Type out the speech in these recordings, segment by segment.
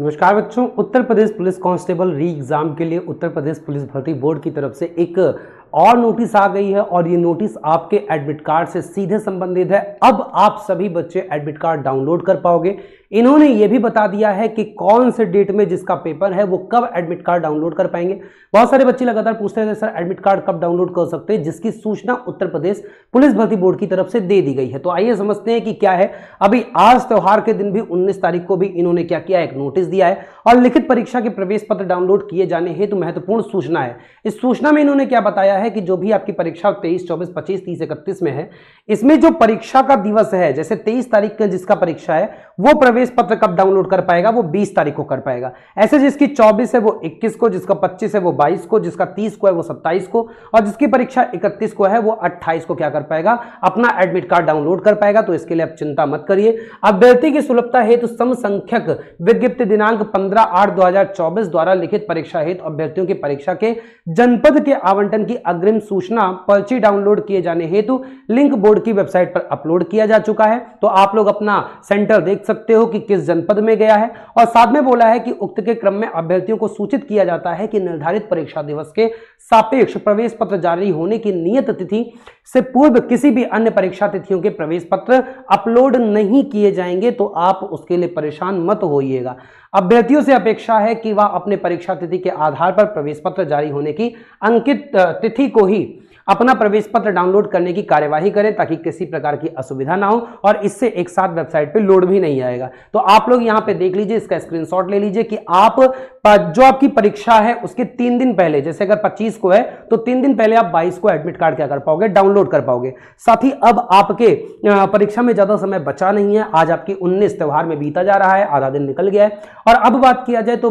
नमस्कार बच्चों Uttar Pradesh police constable re exam के लिए उत्तर प्रदेश पुलिस भर्ती बोर्ड की तरफ से एक और नोटिस आ गई है और ये नोटिस आपके एडमिट कार्ड से सीधे संबंधित है अब आप सभी बच्चे एडमिट कार्ड डाउनलोड कर पाओगे इन्होंने ये भी बता दिया है कि कौन से डेट में जिसका पेपर है वो कब एडमिट कार्ड डाउनलोड कर पाएंगे बहुत सारे बच्चे लगातार पूछते थे सर एडमिट कार्ड कब डाउनलोड कर सकते हैं जिसकी सूचना उत्तर प्रदेश पुलिस भर्ती बोर्ड की तरफ से दे दी गई है तो आइए समझते हैं कि क्या है अभी आज त्यौहार के दिन भी उन्नीस तारीख को भी इन्होंने क्या किया एक नोटिस दिया है और लिखित परीक्षा के प्रवेश पत्र डाउनलोड किए जाने हेतु महत्वपूर्ण सूचना है इस सूचना में इन्होंने क्या बताया है है कि जो भी आपकी परीक्षा तेईस चौबीस पच्चीस तीस इकतीस में है इसमें जो परीक्षा का दिवस है जैसे तेईस तारीख का जिसका परीक्षा है वो प्रवेश पत्र कब डाउनलोड कर पाएगा वो बीस तारीख को कर पाएगा ऐसे जिसकी चौबीस है वो इक्कीस को जिसका पच्चीस है वो बाईस को जिसका तीस को है वो सत्ताईस को और जिसकी परीक्षा इकतीस को है वो अट्ठाईस को क्या कर पाएगा अपना एडमिट कार्ड डाउनलोड कर पाएगा तो इसके लिए आप चिंता मत करिए अभ्यर्थी की सुलभता हेतु तो समसंख्यक विज्ञप्ति दिनांक पंद्रह आठ दो द्वारा लिखित परीक्षा हेतु अभ्यर्थियों की परीक्षा के जनपद के आवंटन की अग्रिम सूचना पर्ची डाउनलोड किए जाने हेतु लिंक बोर्ड की वेबसाइट पर अपलोड किया जा चुका है तो आप लोग अपना सेंटर देख सकते हो कि किस जनपद में गया है और साथ में बोला है कि उक्त के क्रम में अभ्यर्थियों को सूचित किया जाता है कि निर्धारित परीक्षा दिवस के सापेक्ष प्रवेश पत्र जारी होने की नियत तिथि से पूर्व किसी भी अन्य परीक्षा तिथियों के प्रवेश पत्र अपलोड नहीं किए जाएंगे तो आप उसके लिए परेशान मत होइएगा अभ्यर्थियों से अपेक्षा है कि वह अपने परीक्षा तिथि के आधार पर प्रवेश पत्र जारी होने की अंकित तिथि को ही अपना प्रवेश पत्र डाउनलोड करने की कार्यवाही करें ताकि किसी प्रकार की असुविधा ना हो और इससे एक साथ वेबसाइट पे लोड भी नहीं आएगा तो आप लोग यहां पे देख लीजिए इसका स्क्रीनशॉट ले लीजिए कि आप जो आपकी परीक्षा है उसके तीन दिन पहले जैसे अगर पच्चीस को है तो तीन दिन पहले आप बाईस को एडमिट कार्ड क्या कर पाओगे डाउनलोड कर पाओगे साथ ही अब आपके परीक्षा में ज़्यादा समय बचा नहीं है आज आपकी उन्नीस त्यौहार में बीता जा रहा है आधा दिन निकल गया है और अब बात किया जाए तो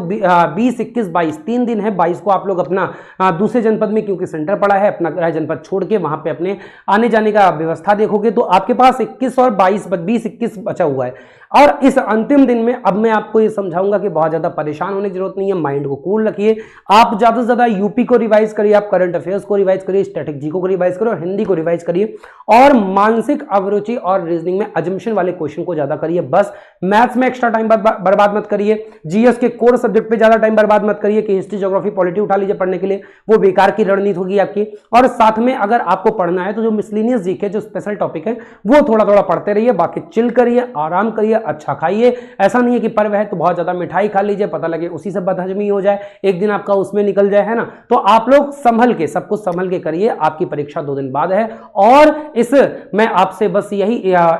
बीस इक्कीस बाईस तीन दिन है बाईस को आप लोग अपना दूसरे जनपद में क्योंकि सेंटर पड़ा है अपना जनपद छोड़ के वहाँ पर अपने आने जाने का व्यवस्था देखोगे तो आपके पास इक्कीस और बाईस बीस इक्कीस बचा हुआ है और इस अंतिम दिन में अब मैं आपको ये समझाऊंगा कि बहुत ज़्यादा परेशान होने की जरूरत नहीं है माइंड को कूल रखिए आप ज़्यादा से ज़्यादा यूपी को रिवाइज करिए आप करंट अफेयर्स को रिवाइज करिए स्ट्रेटेजी को रिवाइज करिए और हिंदी को रिवाइज करिए और मानसिक अवरुचि और रीजनिंग में एजमिशन वाले क्वेश्चन को ज़्यादा करिए बस मैथ्स में एक्स्ट्रा टाइम बर्बाद मत करिए जीएस के कोर सब्जेक्ट पर ज़्यादा टाइम बर्बाद मत करिए कि हिस्ट्री जोग्राफी पॉलिटी उठा लीजिए पढ़ने के लिए वो बेकार की रणनीति होगी आपकी और साथ साथ में अगर आपको पढ़ना है तो जो मिसलिनियस जीके जो स्पेशल टॉपिक है वो थोड़ा थोड़ा पढ़ते रहिए बाकी चिल करिए आराम करिए अच्छा खाइए ऐसा नहीं है कि पर्व है तो बहुत ज़्यादा मिठाई खा लीजिए पता लगे उसी से बदहजमी हो जाए एक दिन आपका उसमें निकल जाए है ना तो आप लोग संभल के सब कुछ संभल के करिए आपकी परीक्षा दो दिन बाद है और इस मैं आपसे बस यही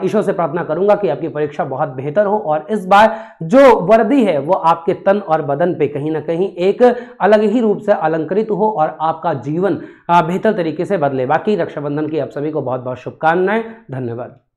ईश्वर से प्रार्थना करूंगा कि आपकी परीक्षा बहुत बेहतर हो और इस बार जो वर्दी है वो आपके तन और बदन पे कहीं ना कहीं एक अलग ही रूप से अलंकृत हो और आपका जीवन बेहतर तरीके तरीके से बदले बाकी रक्षाबंधन की आप सभी को बहुत बहुत शुभकामनाएं धन्यवाद